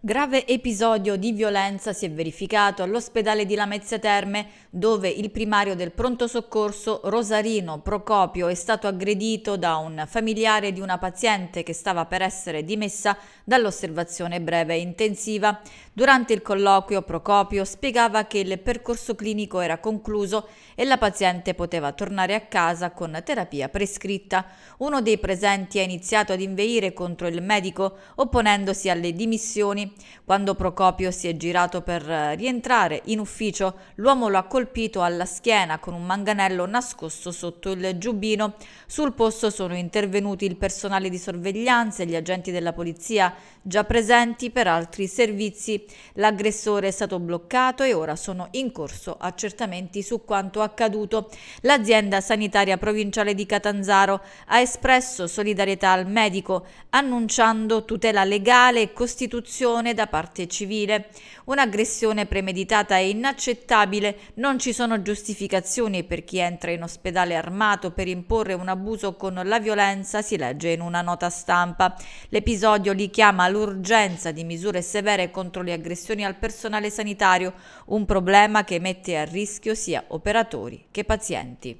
Grave episodio di violenza si è verificato all'ospedale di Lamezia Terme, dove il primario del pronto soccorso Rosarino Procopio è stato aggredito da un familiare di una paziente che stava per essere dimessa dall'osservazione breve e intensiva. Durante il colloquio Procopio spiegava che il percorso clinico era concluso e la paziente poteva tornare a casa con terapia prescritta. Uno dei presenti ha iniziato ad inveire contro il medico, opponendosi alle dimissioni quando Procopio si è girato per eh, rientrare in ufficio, l'uomo lo ha colpito alla schiena con un manganello nascosto sotto il giubbino. Sul posto sono intervenuti il personale di sorveglianza e gli agenti della polizia già presenti per altri servizi. L'aggressore è stato bloccato e ora sono in corso accertamenti su quanto accaduto. L'azienda sanitaria provinciale di Catanzaro ha espresso solidarietà al medico annunciando tutela legale e costituzione aggressione da parte civile. Un'aggressione premeditata è inaccettabile, non ci sono giustificazioni per chi entra in ospedale armato per imporre un abuso con la violenza, si legge in una nota stampa. L'episodio li chiama l'urgenza di misure severe contro le aggressioni al personale sanitario, un problema che mette a rischio sia operatori che pazienti.